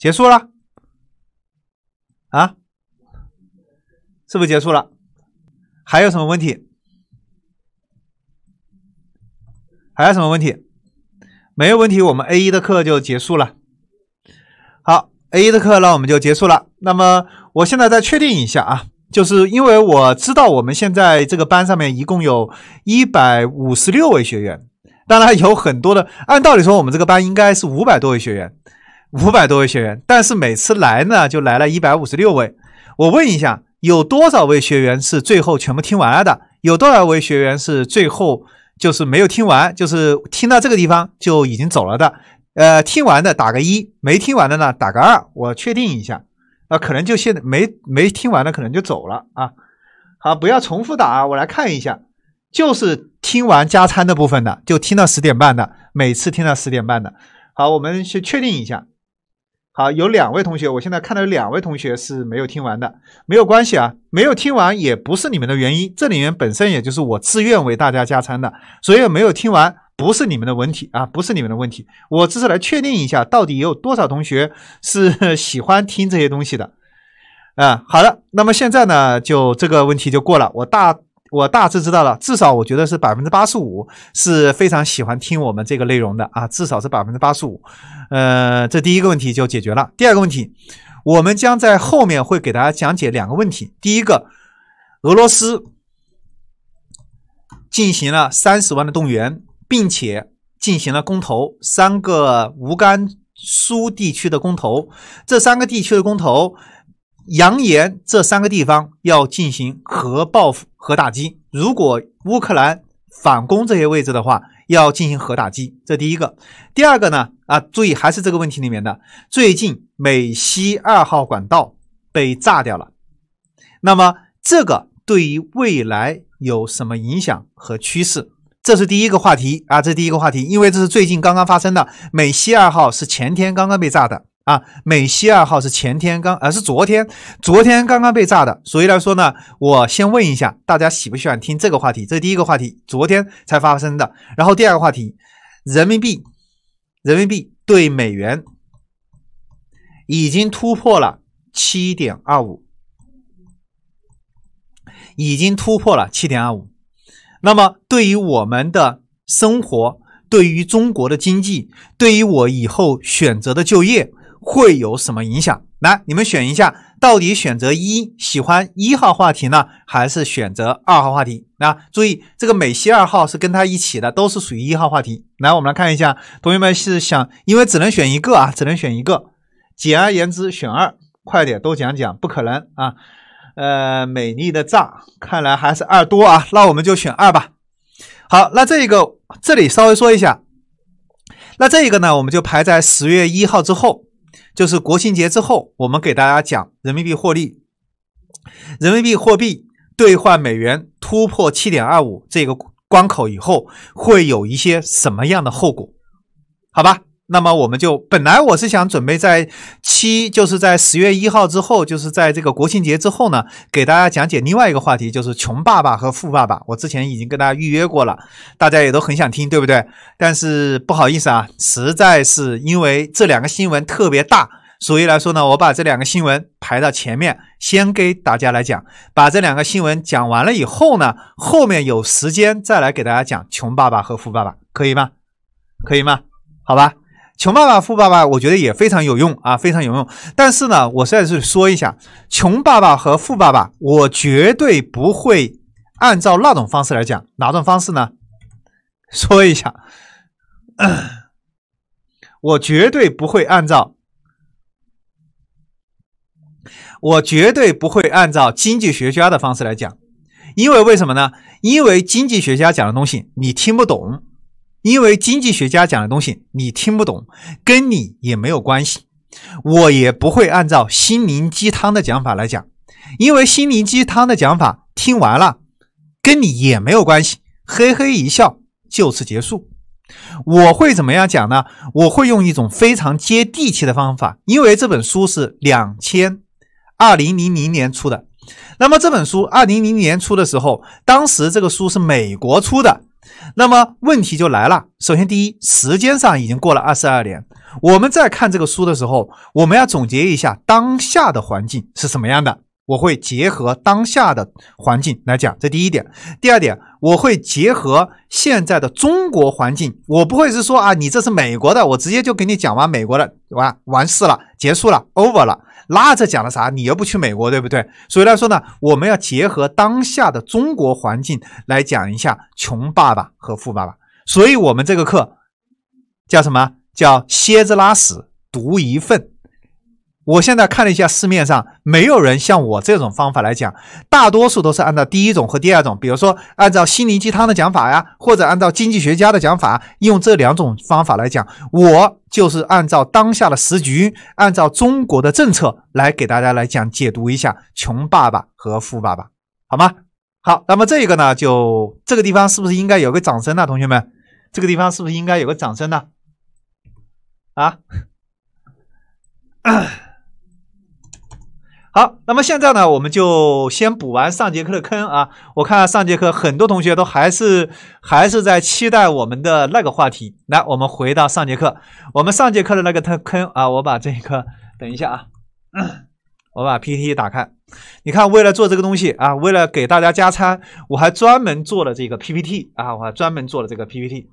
结束了，啊，是不是结束了？还有什么问题？还有什么问题？没有问题，我们 A 一的课就结束了。好，A 一的课那我们就结束了。那么我现在再确定一下啊，就是因为我知道我们现在这个班上面一共有一百五十六位学员，当然有很多的，按道理说我们这个班应该是五百多位学员。五百多位学员，但是每次来呢，就来了一百五十六位。我问一下，有多少位学员是最后全部听完了的？有多少位学员是最后就是没有听完，就是听到这个地方就已经走了的？呃，听完的打个一，没听完的呢打个二，我确定一下。啊，可能就现在没没听完的可能就走了啊。好，不要重复打啊，我来看一下，就是听完加餐的部分的，就听到十点半的，每次听到十点半的。好，我们先确定一下。好，有两位同学，我现在看到有两位同学是没有听完的，没有关系啊，没有听完也不是你们的原因，这里面本身也就是我自愿为大家加餐的，所以没有听完不是你们的问题啊，不是你们的问题，我只是来确定一下到底有多少同学是 喜欢听这些东西的，啊，好的，那么现在呢，就这个问题就过了，我大我大致知道了，至少我觉得是百分之八十五是非常喜欢听我们这个内容的啊，至少是百分之八十五。呃，这第一个问题就解决了。第二个问题，我们将在后面会给大家讲解两个问题。第一个，俄罗斯进行了三十万的动员，并且进行了公投，三个乌干苏地区的公投。这三个地区的公投，扬言这三个地方要进行核报复、核打击。如果乌克兰反攻这些位置的话，要进行核打击，这第一个。第二个呢？啊，注意还是这个问题里面的。最近美西二号管道被炸掉了，那么这个对于未来有什么影响和趋势？这是第一个话题啊，这是第一个话题，因为这是最近刚刚发生的。美西二号是前天刚刚被炸的。啊，美西二号是前天刚，呃，是昨天，昨天刚刚被炸的。所以来说呢，我先问一下大家喜不喜欢听这个话题，这是第一个话题，昨天才发生的。然后第二个话题，人民币，人民币对美元已经突破了七点二五，已经突破了七点二五。那么对于我们的生活，对于中国的经济，对于我以后选择的就业。会有什么影响？来，你们选一下，到底选择一喜欢一号话题呢，还是选择二号话题？那注意这个美西二号是跟它一起的，都是属于一号话题。来，我们来看一下，同学们是想，因为只能选一个啊，只能选一个。简而言之，选二，快点都讲讲，不可能啊。呃，美丽的炸，看来还是二多啊，那我们就选二吧。好，那这一个这里稍微说一下，那这一个呢，我们就排在十月一号之后。就是国庆节之后，我们给大家讲人民币获利，人民币货币兑换美元突破七点二五这个关口以后，会有一些什么样的后果？好吧。那么我们就本来我是想准备在七，就是在十月一号之后，就是在这个国庆节之后呢，给大家讲解另外一个话题，就是穷爸爸和富爸爸。我之前已经跟大家预约过了，大家也都很想听，对不对？但是不好意思啊，实在是因为这两个新闻特别大，所以来说呢，我把这两个新闻排到前面，先给大家来讲。把这两个新闻讲完了以后呢，后面有时间再来给大家讲穷爸爸和富爸爸，可以吗？可以吗？好吧。穷爸爸富爸爸，我觉得也非常有用啊，非常有用。但是呢，我再在是说一下，穷爸爸和富爸爸，我绝对不会按照那种方式来讲。哪种方式呢？说一下，我绝对不会按照，我绝对不会按照经济学家的方式来讲，因为为什么呢？因为经济学家讲的东西你听不懂。因为经济学家讲的东西你听不懂，跟你也没有关系，我也不会按照心灵鸡汤的讲法来讲，因为心灵鸡汤的讲法听完了，跟你也没有关系，嘿嘿一笑，就此结束。我会怎么样讲呢？我会用一种非常接地气的方法，因为这本书是两千二零零零年出的，那么这本书二零零年出的时候，当时这个书是美国出的。那么问题就来了。首先，第一，时间上已经过了二十二年。我们在看这个书的时候，我们要总结一下当下的环境是什么样的。我会结合当下的环境来讲，这第一点。第二点，我会结合现在的中国环境。我不会是说啊，你这是美国的，我直接就给你讲完美国的，完完事了，结束了，over 了。拉着讲了啥？你又不去美国，对不对？所以来说呢，我们要结合当下的中国环境来讲一下穷爸爸和富爸爸。所以，我们这个课叫什么？叫蝎子拉屎独一份。我现在看了一下市面上，没有人像我这种方法来讲，大多数都是按照第一种和第二种，比如说按照心灵鸡汤的讲法呀，或者按照经济学家的讲法，用这两种方法来讲。我就是按照当下的时局，按照中国的政策来给大家来讲解读一下穷爸爸和富爸爸，好吗？好，那么这个呢，就这个地方是不是应该有个掌声呢？同学们，这个地方是不是应该有个掌声呢？啊？好，那么现在呢，我们就先补完上节课的坑啊！我看上节课很多同学都还是还是在期待我们的那个话题。来，我们回到上节课，我们上节课的那个坑坑啊！我把这个等一下啊，我把 PPT 打开。你看，为了做这个东西啊，为了给大家加餐，我还专门做了这个 PPT 啊，我还专门做了这个 PPT。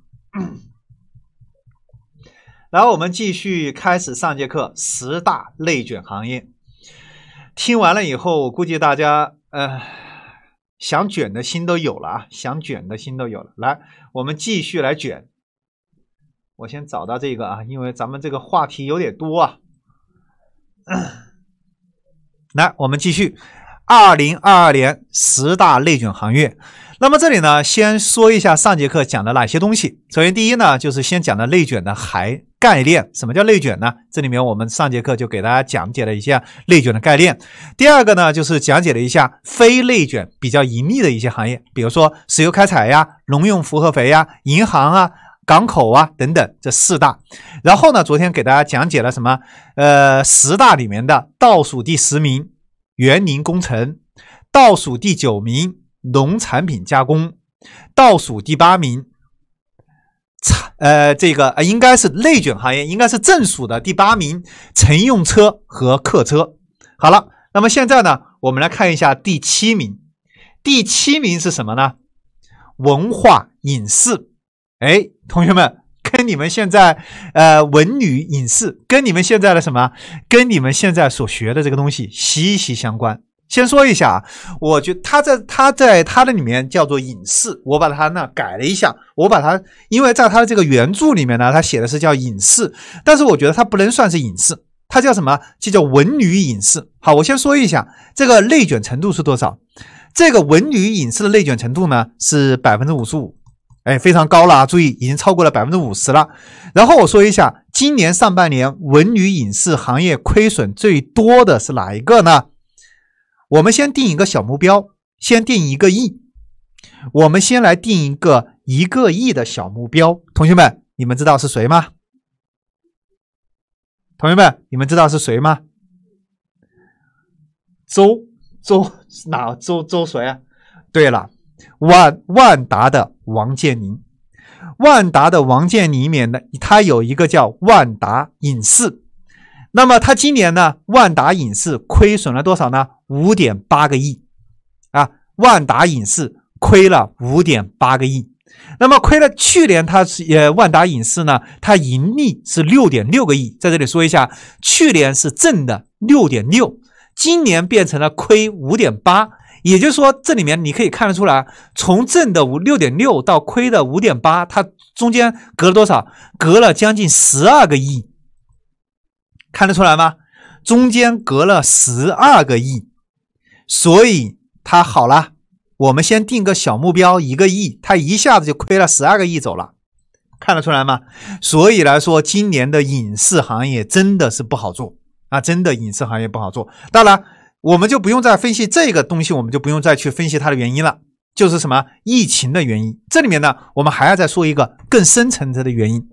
然后我们继续开始上节课十大内卷行业。听完了以后，我估计大家呃想卷的心都有了啊，想卷的心都有了。来，我们继续来卷。我先找到这个啊，因为咱们这个话题有点多啊。来，我们继续。二零二二年十大内卷行业。那么这里呢，先说一下上节课讲的哪些东西。首先，第一呢，就是先讲的内卷的“还”概念。什么叫内卷呢？这里面我们上节课就给大家讲解了一下内卷的概念。第二个呢，就是讲解了一下非内卷比较隐秘的一些行业，比如说石油开采呀、农用复合肥呀、银行啊、港口啊等等这四大。然后呢，昨天给大家讲解了什么？呃，十大里面的倒数第十名，园林工程；倒数第九名。农产品加工倒数第八名，呃，这个应该是内卷行业，应该是正数的第八名。乘用车和客车。好了，那么现在呢，我们来看一下第七名。第七名是什么呢？文化影视。哎，同学们，跟你们现在呃，文旅影视，跟你们现在的什么，跟你们现在所学的这个东西息息相关。先说一下，我觉他在他在他的里面叫做影视，我把他呢改了一下，我把他，因为在他的这个原著里面呢，他写的是叫影视，但是我觉得他不能算是影视，他叫什么？就叫文旅影视。好，我先说一下这个内卷程度是多少？这个文旅影视的内卷程度呢是百分之五十五，哎，非常高了啊！注意，已经超过了百分之五十了。然后我说一下，今年上半年文旅影视行业亏损最多的是哪一个呢？我们先定一个小目标，先定一个亿。我们先来定一个一个亿的小目标。同学们，你们知道是谁吗？同学们，你们知道是谁吗？周周哪周周谁啊？对了，万万达的王健林，万达的王健林里面的他有一个叫万达影视。那么它今年呢？万达影视亏损了多少呢？五点八个亿，啊，万达影视亏了五点八个亿。那么亏了，去年它是呃，万达影视呢，它盈利是六点六个亿。在这里说一下，去年是挣的六点六，今年变成了亏五点八，也就是说，这里面你可以看得出来，从挣的五六点六到亏的五点八，它中间隔了多少？隔了将近十二个亿。看得出来吗？中间隔了十二个亿，所以它好了。我们先定个小目标，一个亿，它一下子就亏了十二个亿走了。看得出来吗？所以来说，今年的影视行业真的是不好做啊，真的影视行业不好做。当然，我们就不用再分析这个东西，我们就不用再去分析它的原因了，就是什么疫情的原因。这里面呢，我们还要再说一个更深层次的原因。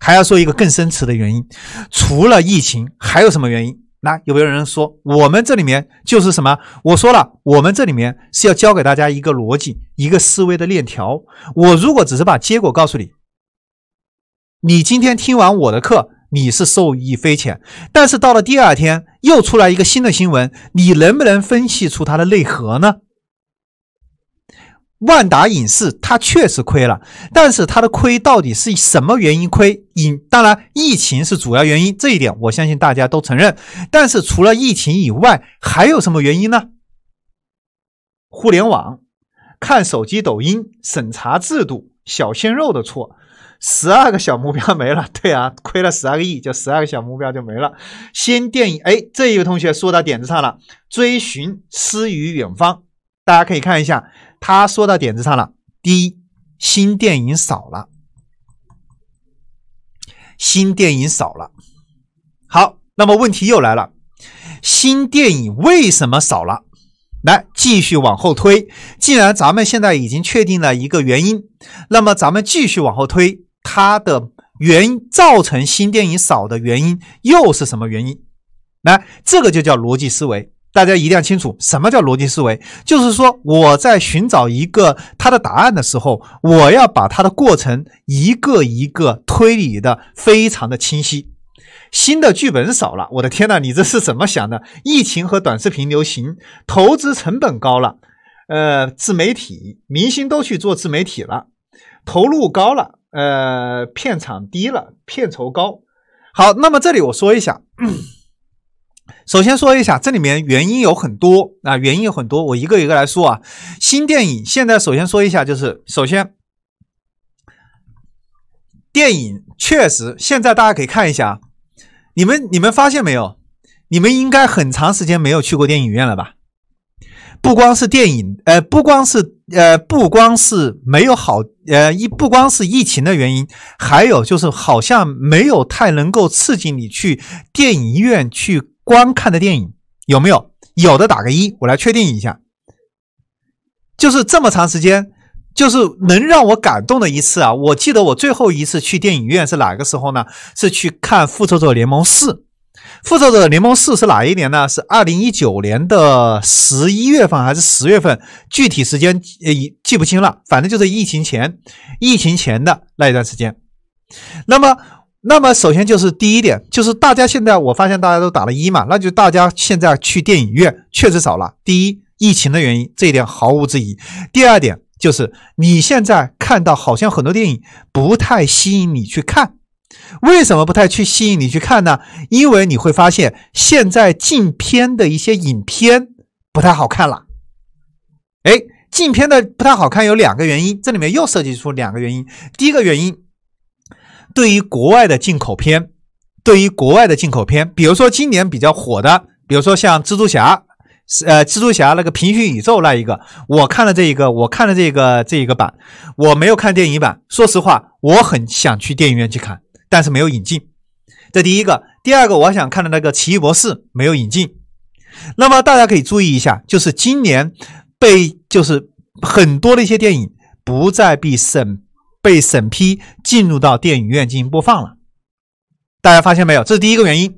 还要说一个更深层的原因，除了疫情，还有什么原因？那有没有人说我们这里面就是什么？我说了，我们这里面是要教给大家一个逻辑，一个思维的链条。我如果只是把结果告诉你，你今天听完我的课，你是受益匪浅。但是到了第二天，又出来一个新的新闻，你能不能分析出它的内核呢？万达影视，它确实亏了，但是它的亏到底是什么原因亏？影当然疫情是主要原因，这一点我相信大家都承认。但是除了疫情以外，还有什么原因呢？互联网，看手机抖音，审查制度，小鲜肉的错，十二个小目标没了。对啊，亏了十二个亿，就十二个小目标就没了。新电影，哎，这一个同学说到点子上了，追寻诗与远方，大家可以看一下。他说到点子上了。第一，新电影少了，新电影少了。好，那么问题又来了，新电影为什么少了？来，继续往后推。既然咱们现在已经确定了一个原因，那么咱们继续往后推，它的原造成新电影少的原因又是什么原因？来，这个就叫逻辑思维。大家一定要清楚什么叫逻辑思维，就是说我在寻找一个它的答案的时候，我要把它的过程一个一个推理的非常的清晰。新的剧本少了，我的天呐，你这是怎么想的？疫情和短视频流行，投资成本高了，呃，自媒体明星都去做自媒体了，投入高了，呃，片场低了，片酬高。好，那么这里我说一下。首先说一下，这里面原因有很多啊，原因有很多，我一个一个来说啊。新电影现在首先说一下，就是首先，电影确实现在大家可以看一下，你们你们发现没有？你们应该很长时间没有去过电影院了吧？不光是电影，呃，不光是呃，不光是没有好，呃，一不光是疫情的原因，还有就是好像没有太能够刺激你去电影院去。观看的电影有没有？有的打个一，我来确定一下。就是这么长时间，就是能让我感动的一次啊！我记得我最后一次去电影院是哪个时候呢？是去看《复仇者联盟四》。《复仇者联盟四》是哪一年呢？是二零一九年的十一月份还是十月份？具体时间呃记不清了，反正就是疫情前，疫情前的那一段时间。那么。那么，首先就是第一点，就是大家现在我发现大家都打了一嘛，那就大家现在去电影院确实少了。第一，疫情的原因，这一点毫无质疑。第二点就是你现在看到好像很多电影不太吸引你去看，为什么不太去吸引你去看呢？因为你会发现现在禁片的一些影片不太好看了。哎，禁片的不太好看有两个原因，这里面又涉及出两个原因。第一个原因。对于国外的进口片，对于国外的进口片，比如说今年比较火的，比如说像蜘蛛侠，呃，蜘蛛侠那个平行宇宙那一个，我看了这一个，我看了这个这一个版，我没有看电影版，说实话，我很想去电影院去看，但是没有引进。这第一个，第二个我想看的那个奇异博士没有引进。那么大家可以注意一下，就是今年被就是很多的一些电影不再被审。被审批进入到电影院进行播放了，大家发现没有？这是第一个原因。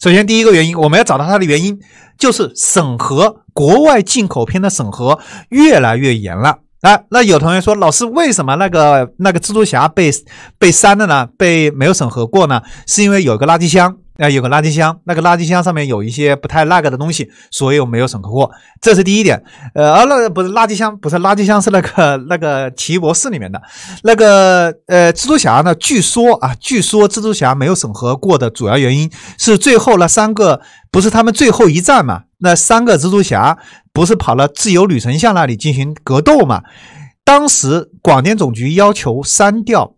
首先，第一个原因，我们要找到它的原因，就是审核国外进口片的审核越来越严了。哎，那有同学说，老师为什么那个那个蜘蛛侠被被删了呢？被没有审核过呢？是因为有一个垃圾箱。那有个垃圾箱，那个垃圾箱上面有一些不太那个的东西，所以我没有审核过，这是第一点。呃，而那不是垃圾箱，不是垃圾箱，是那个 那个奇异博士里面的那个呃蜘蛛侠呢？据说啊，据说蜘蛛侠没有审核过的主要原因是最后那三个不是他们最后一战嘛？那三个蜘蛛侠不是跑了自由女神像那里进行格斗嘛？当时广电总局要求删掉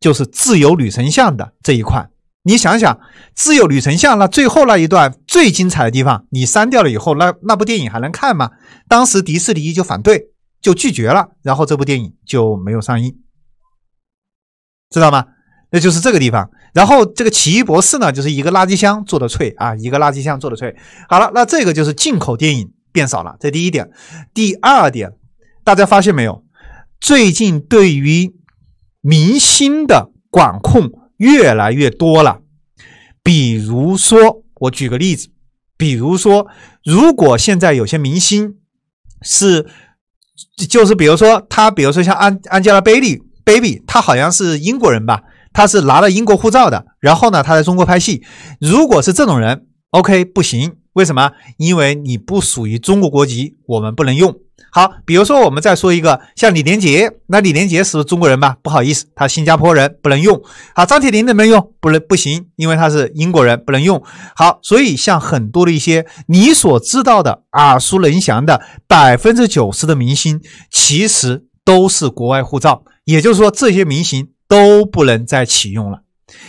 就是自由女神像的这一块。你想想，《自由女神像》那最后那一段最精彩的地方，你删掉了以后，那那部电影还能看吗？当时迪士尼就反对，就拒绝了，然后这部电影就没有上映，知道吗？那就是这个地方。然后这个《奇异博士》呢，就是一个垃圾箱做的脆啊，一个垃圾箱做的脆。好了，那这个就是进口电影变少了，这第一点。第二点，大家发现没有？最近对于明星的管控。越来越多了，比如说，我举个例子，比如说，如果现在有些明星是，就是比如说他，比如说像安安吉拉贝利 baby，他好像是英国人吧，他是拿了英国护照的，然后呢，他在中国拍戏，如果是这种人，OK 不行，为什么？因为你不属于中国国籍，我们不能用。好，比如说我们再说一个，像李连杰，那李连杰是中国人吧？不好意思，他新加坡人不能用。好，张铁林能不能用？不能，不行，因为他是英国人不能用。好，所以像很多的一些你所知道的耳熟能详的百分之九十的明星，其实都是国外护照，也就是说这些明星都不能再启用了。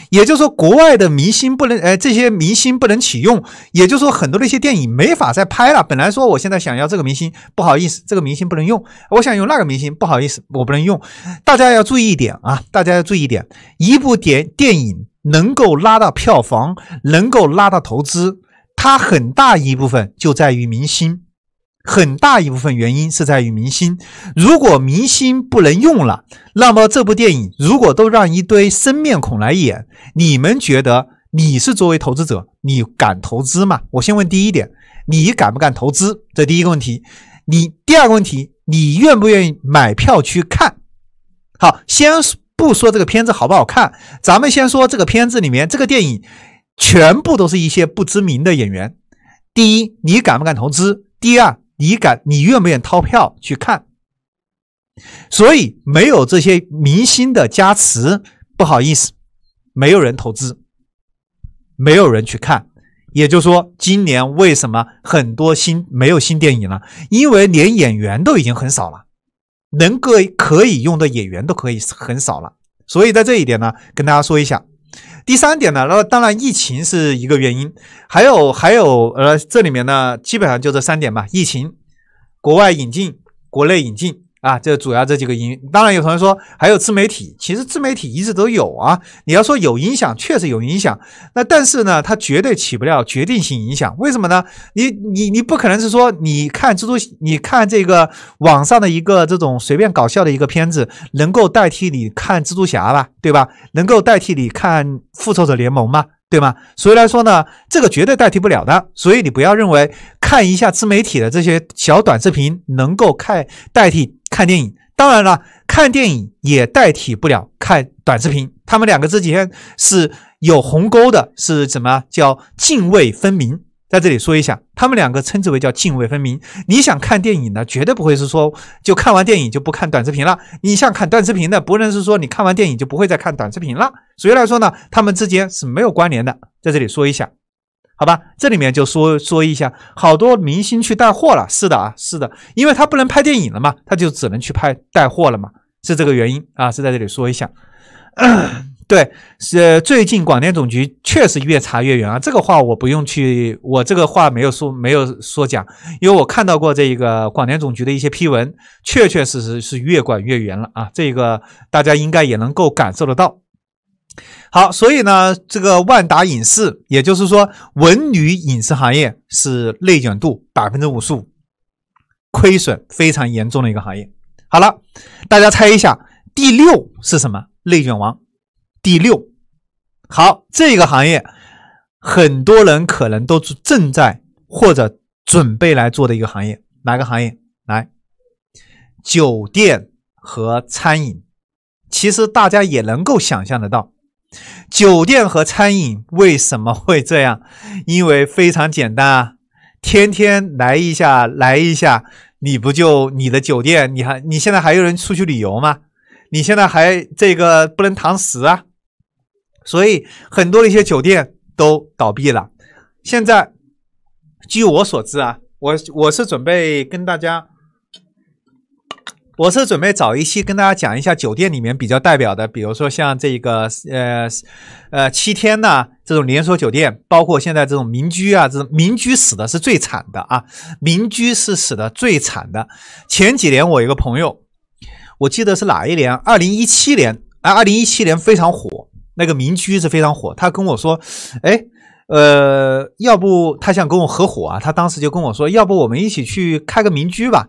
也就是说，国外的明星不能，哎，这些明星不能启用。也就是说，很多的一些电影没法再拍了。本来说我现在想要这个明星，不好意思，这个明星不能用。我想用那个明星，不好意思，我不能用。大家要注意一点啊，大家要注意一点。一部电电影能够拉到票房，能够拉到投资，它很大一部分就在于明星。很大一部分原因是在于明星，如果明星不能用了，那么这部电影如果都让一堆生面孔来演，你们觉得你是作为投资者，你敢投资吗？我先问第一点，你敢不敢投资？这第一个问题。你第二个问题，你愿不愿意买票去看？好，先不说这个片子好不好看，咱们先说这个片子里面这个电影全部都是一些不知名的演员。第一，你敢不敢投资？第二。你敢？你愿不愿意掏票去看？所以没有这些明星的加持，不好意思，没有人投资，没有人去看。也就是说，今年为什么很多新没有新电影了？因为连演员都已经很少了，能够可以用的演员都可以很少了。所以在这一点呢，跟大家说一下。第三点呢，那当然疫情是一个原因，还有还有呃，这里面呢，基本上就这三点吧，疫情、国外引进、国内引进。啊，这主要这几个因，当然有同学说还有自媒体，其实自媒体一直都有啊。你要说有影响，确实有影响，那但是呢，它绝对起不了决定性影响。为什么呢？你你你不可能是说你看蜘蛛，你看这个网上的一个这种随便搞笑的一个片子，能够代替你看蜘蛛侠吧？对吧？能够代替你看复仇者联盟吗？对吗？所以来说呢，这个绝对代替不了的。所以你不要认为看一下自媒体的这些小短视频能够看代替。看电影，当然了，看电影也代替不了看短视频，他们两个之间是有鸿沟的，是怎么叫泾渭分明？在这里说一下，他们两个称之为叫泾渭分明。你想看电影呢，绝对不会是说就看完电影就不看短视频了；你像看短视频的，不能是说你看完电影就不会再看短视频了。所以来说呢，他们之间是没有关联的，在这里说一下。好吧，这里面就说说一下，好多明星去带货了，是的啊，是的，因为他不能拍电影了嘛，他就只能去拍带货了嘛，是这个原因啊，是在这里说一下。对，是最近广电总局确实越查越严啊，这个话我不用去，我这个话没有说没有说讲，因为我看到过这一个广电总局的一些批文，确确实实是越管越严了啊，这个大家应该也能够感受得到。好，所以呢，这个万达影视，也就是说文旅影视行业是内卷度百分之五十五，亏损非常严重的一个行业。好了，大家猜一下，第六是什么？内卷王。第六，好，这个行业很多人可能都是正在或者准备来做的一个行业，哪个行业？来，酒店和餐饮。其实大家也能够想象得到。酒店和餐饮为什么会这样？因为非常简单啊，天天来一下，来一下，你不就你的酒店？你还你现在还有人出去旅游吗？你现在还这个不能堂食啊？所以很多的一些酒店都倒闭了。现在据我所知啊，我我是准备跟大家。我是准备找一期跟大家讲一下酒店里面比较代表的，比如说像这个呃呃七天呐这种连锁酒店，包括现在这种民居啊，这种民居死的是最惨的啊，民居是死的最惨的。前几年我一个朋友，我记得是哪一年？二零一七年啊，二零一七年非常火，那个民居是非常火。他跟我说，哎，呃，要不他想跟我合伙啊？他当时就跟我说，要不我们一起去开个民居吧。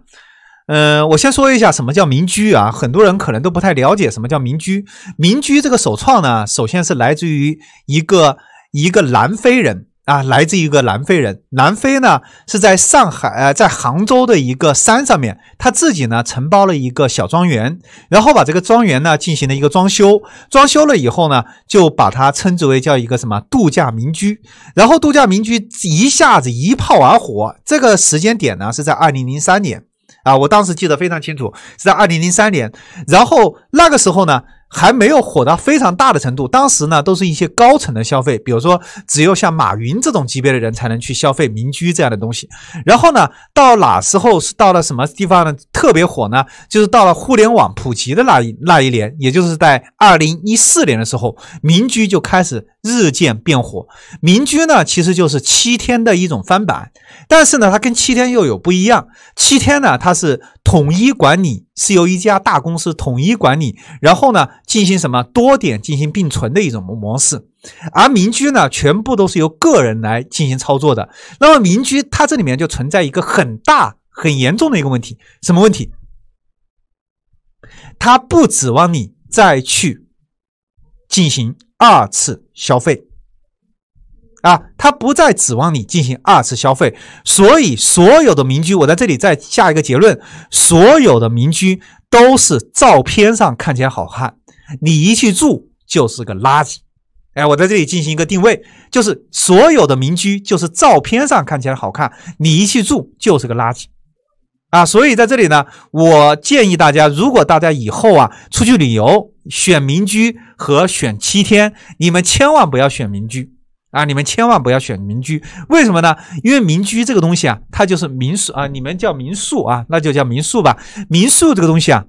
嗯，我先说一下什么叫民居啊？很多人可能都不太了解什么叫民居。民居这个首创呢，首先是来自于一个一个南非人啊，来自一个南非人。南非呢是在上海呃，在杭州的一个山上面，他自己呢承包了一个小庄园，然后把这个庄园呢进行了一个装修，装修了以后呢，就把它称之为叫一个什么度假民居。然后度假民居一下子一炮而火，这个时间点呢是在二零零三年。啊，我当时记得非常清楚，是在二零零三年，然后那个时候呢。还没有火到非常大的程度，当时呢都是一些高层的消费，比如说只有像马云这种级别的人才能去消费民居这样的东西。然后呢，到哪时候是到了什么地方呢？特别火呢，就是到了互联网普及的那一那一年，也就是在二零一四年的时候，民居就开始日渐变火。民居呢，其实就是七天的一种翻版，但是呢，它跟七天又有不一样。七天呢，它是。统一管理是由一家大公司统一管理，然后呢进行什么多点进行并存的一种模模式，而民居呢全部都是由个人来进行操作的。那么民居它这里面就存在一个很大很严重的一个问题，什么问题？它不指望你再去进行二次消费。啊，他不再指望你进行二次消费，所以所有的民居，我在这里再下一个结论：所有的民居都是照片上看起来好看，你一去住就是个垃圾。哎，我在这里进行一个定位，就是所有的民居就是照片上看起来好看，你一去住就是个垃圾。啊，所以在这里呢，我建议大家，如果大家以后啊出去旅游选民居和选七天，你们千万不要选民居。啊，你们千万不要选民居，为什么呢？因为民居这个东西啊，它就是民宿啊，你们叫民宿啊，那就叫民宿吧。民宿这个东西啊，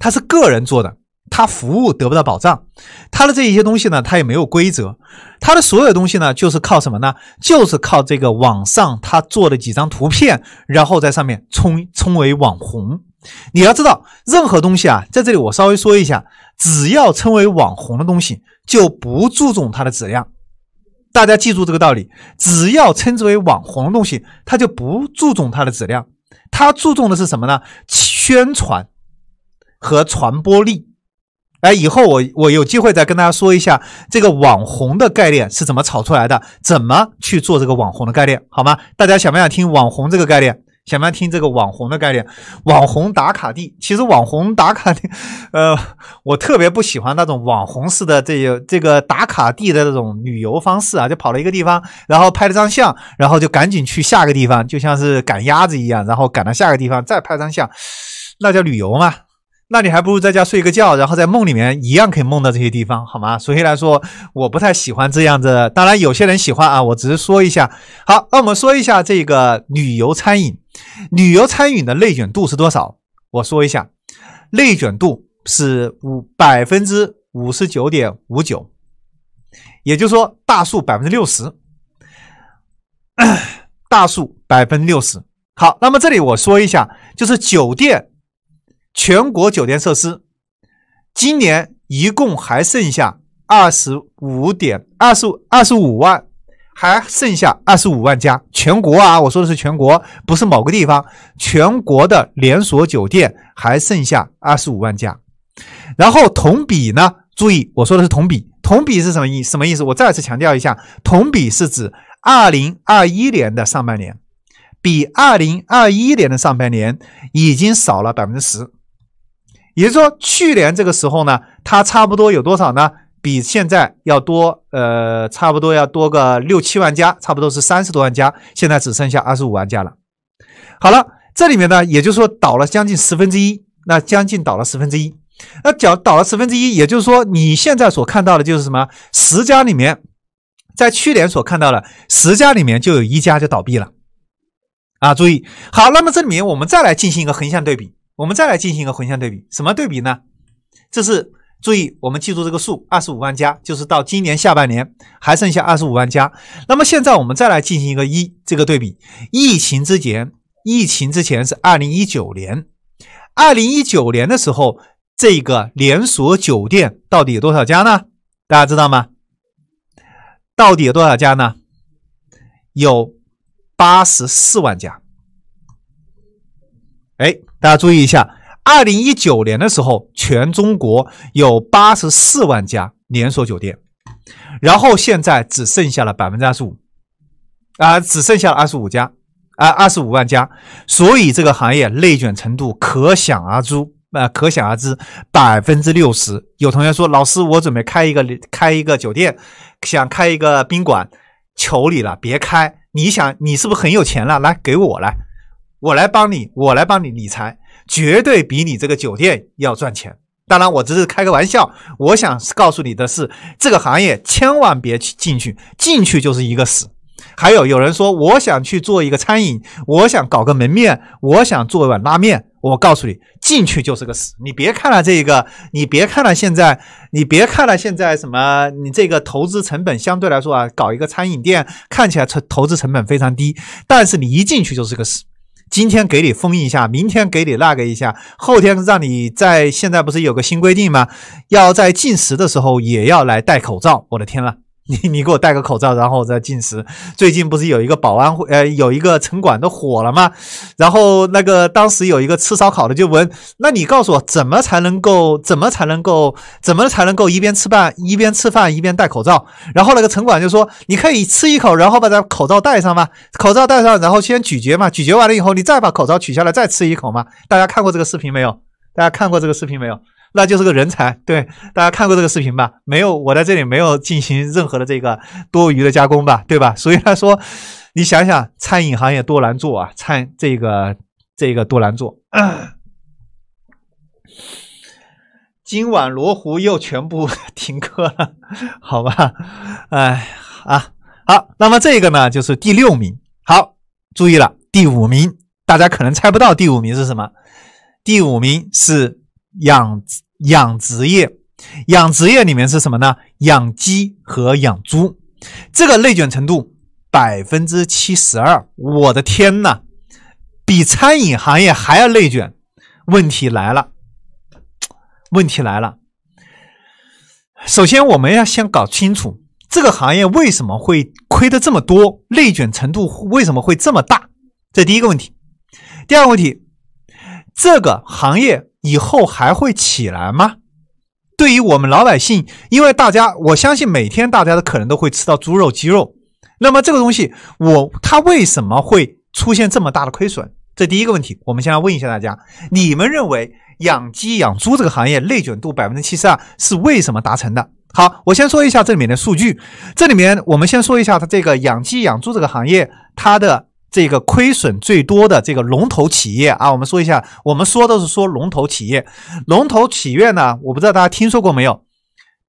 它是个人做的，它服务得不到保障，它的这一些东西呢，它也没有规则，它的所有东西呢，就是靠什么呢？就是靠这个网上他做的几张图片，然后在上面冲冲为网红。你要知道，任何东西啊，在这里我稍微说一下，只要称为网红的东西，就不注重它的质量。大家记住这个道理，只要称之为网红的东西，它就不注重它的质量，它注重的是什么呢？宣传和传播力。哎，以后我我有机会再跟大家说一下这个网红的概念是怎么炒出来的，怎么去做这个网红的概念，好吗？大家想不想听网红这个概念？想面听这个网红的概念，网红打卡地。其实网红打卡地，呃，我特别不喜欢那种网红式的这些这个打卡地的这种旅游方式啊，就跑了一个地方，然后拍了张相，然后就赶紧去下个地方，就像是赶鸭子一样，然后赶到下个地方再拍张相，那叫旅游吗？那你还不如在家睡个觉，然后在梦里面一样可以梦到这些地方，好吗？所以来说，我不太喜欢这样子。当然，有些人喜欢啊，我只是说一下。好，那我们说一下这个旅游餐饮，旅游餐饮的内卷度是多少？我说一下，内卷度是五百分之五十九点五九，也就是说大数百分之六十，大数百分六十。好，那么这里我说一下，就是酒店。全国酒店设施今年一共还剩下二十五点二十二十五万，还剩下二十五万家。全国啊，我说的是全国，不是某个地方。全国的连锁酒店还剩下二十五万家。然后同比呢？注意，我说的是同比。同比是什么意什么意思？我再次强调一下，同比是指二零二一年的上半年比二零二一年的上半年已经少了百分之十。也就是说，去年这个时候呢，它差不多有多少呢？比现在要多，呃，差不多要多个六七万家，差不多是三十多万家，现在只剩下二十五万家了。好了，这里面呢，也就是说倒了将近十分之一，那将近倒了十分之一，那脚倒了十分之一，也就是说你现在所看到的就是什么？十家里面，在去年所看到的十家里面就有一家就倒闭了啊！注意好，那么这里面我们再来进行一个横向对比。我们再来进行一个横向对比，什么对比呢？这是注意，我们记住这个数，二十五万家，就是到今年下半年还剩下二十五万家。那么现在我们再来进行一个一这个对比，疫情之前，疫情之前是二零一九年，二零一九年的时候，这个连锁酒店到底有多少家呢？大家知道吗？到底有多少家呢？有八十四万家。哎，大家注意一下，二零一九年的时候，全中国有八十四万家连锁酒店，然后现在只剩下了百分之二十五，啊，只剩下了二十五家，啊，二十五万家，所以这个行业内卷程度可想而知，呃，可想而知，百分之六十。有同学说，老师，我准备开一个开一个酒店，想开一个宾馆，求你了，别开，你想你是不是很有钱了？来，给我来。我来帮你，我来帮你理财，绝对比你这个酒店要赚钱。当然，我只是开个玩笑。我想告诉你的是，这个行业千万别去进去，进去就是一个死。还有有人说，我想去做一个餐饮，我想搞个门面，我想做一碗拉面。我告诉你，进去就是个死。你别看了这个，你别看了现在，你别看了现在什么，你这个投资成本相对来说啊，搞一个餐饮店看起来成投资成本非常低，但是你一进去就是个死。今天给你封印一下，明天给你那个一下，后天让你在现在不是有个新规定吗？要在进食的时候也要来戴口罩。我的天了！你 你给我戴个口罩，然后再进食。最近不是有一个保安，会，呃，有一个城管都火了吗？然后那个当时有一个吃烧烤的就问，那你告诉我怎么才能够，怎么才能够，怎么才能够一边吃饭一边吃饭一边戴口罩？然后那个城管就说，你可以吃一口，然后把咱口罩戴上嘛，口罩戴上，然后先咀嚼嘛，咀嚼完了以后你再把口罩取下来再吃一口嘛。大家看过这个视频没有？大家看过这个视频没有？那就是个人才，对大家看过这个视频吧？没有，我在这里没有进行任何的这个多余的加工吧，对吧？所以他说，你想想餐饮行业多难做啊，餐这个这个多难做。今晚罗湖又全部 停课，了，好吧？哎啊，好，那么这个呢就是第六名。好，注意了，第五名大家可能猜不到，第五名是什么？第五名是养。养殖业，养殖业里面是什么呢？养鸡和养猪，这个内卷程度百分之七十二，我的天呐，比餐饮行业还要内卷。问题来了，问题来了。首先，我们要先搞清楚这个行业为什么会亏的这么多，内卷程度为什么会这么大，这第一个问题。第二个问题，这个行业。以后还会起来吗？对于我们老百姓，因为大家，我相信每天大家的可能都会吃到猪肉、鸡肉。那么这个东西，我它为什么会出现这么大的亏损？这第一个问题，我们先来问一下大家：你们认为养鸡、养猪这个行业内卷度百分之七十二是为什么达成的？好，我先说一下这里面的数据。这里面，我们先说一下它这个养鸡、养猪这个行业它的。这个亏损最多的这个龙头企业啊，我们说一下，我们说的是说龙头企业。龙头企业呢，我不知道大家听说过没有，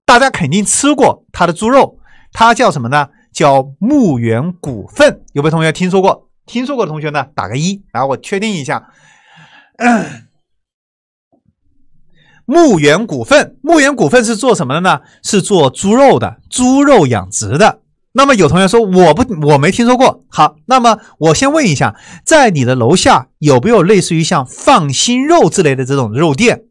大家肯定吃过它的猪肉，它叫什么呢？叫牧原股份。有没有同学听说过？听说过的同学呢，打个一，然后我确定一下。牧原股份，牧原股份是做什么的呢？是做猪肉的，猪肉养殖的。那么有同学说我不我没听说过。好，那么我先问一下，在你的楼下有没有类似于像放心肉之类的这种肉店？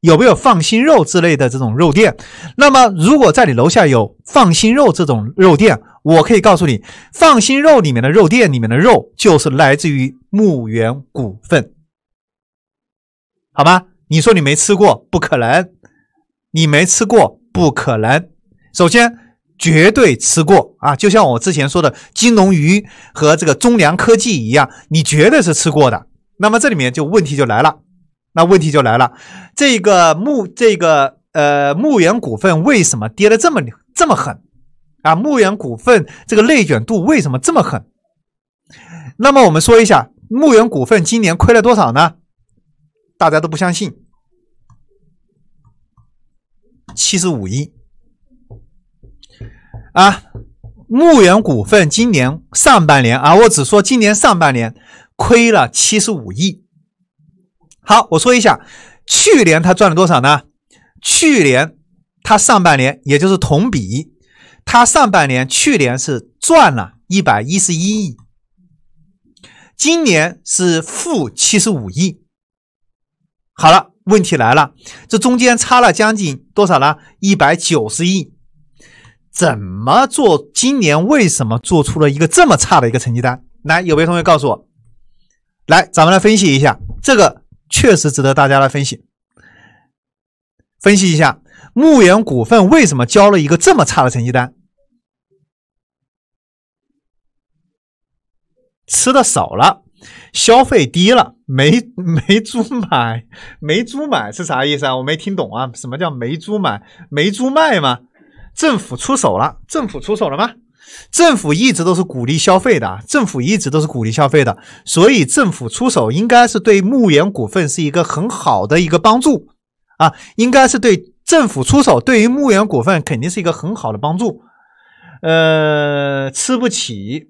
有没有放心肉之类的这种肉店？那么如果在你楼下有放心肉这种肉店，我可以告诉你，放心肉里面的肉店里面的肉就是来自于牧原股份，好吗？你说你没吃过不可能，你没吃过不可能。首先。绝对吃过啊，就像我之前说的金龙鱼和这个中粮科技一样，你绝对是吃过的。那么这里面就问题就来了，那问题就来了，这个牧这个呃牧原股份为什么跌的这么这么狠啊？牧原股份这个内卷度为什么这么狠？那么我们说一下牧原股份今年亏了多少呢？大家都不相信，七十五亿。啊，牧原股份今年上半年啊，我只说今年上半年亏了七十五亿。好，我说一下去年他赚了多少呢？去年他上半年，也就是同比，他上半年去年是赚了一百一十一亿，今年是负七十五亿。好了，问题来了，这中间差了将近多少呢？一百九十亿。怎么做？今年为什么做出了一个这么差的一个成绩单？来，有没有同学告诉我？来，咱们来分析一下，这个确实值得大家来分析，分析一下牧原股份为什么交了一个这么差的成绩单？吃的少了，消费低了，没没猪买，没猪买是啥意思啊？我没听懂啊，什么叫没猪买？没猪卖吗？政府出手了，政府出手了吗？政府一直都是鼓励消费的，政府一直都是鼓励消费的，所以政府出手应该是对牧原股份是一个很好的一个帮助啊，应该是对政府出手，对于牧原股份肯定是一个很好的帮助。呃，吃不起。